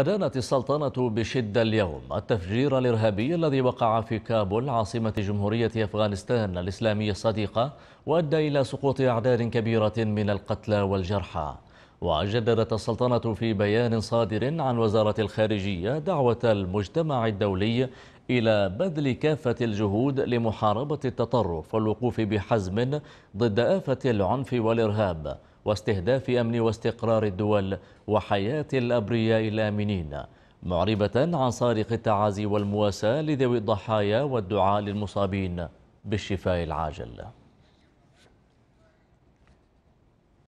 أدانت السلطنة بشدة اليوم التفجير الإرهابي الذي وقع في كابول عاصمة جمهورية أفغانستان الإسلامية الصديقة وأدى إلى سقوط أعداد كبيرة من القتلى والجرحى وجددت السلطنة في بيان صادر عن وزارة الخارجية دعوة المجتمع الدولي إلى بذل كافة الجهود لمحاربة التطرف والوقوف بحزم ضد آفة العنف والإرهاب واستهداف أمن واستقرار الدول وحياة الأبرياء الآمنين معربة عن صارخ التعازي والمواساة لذوي الضحايا والدعاء للمصابين بالشفاء العاجل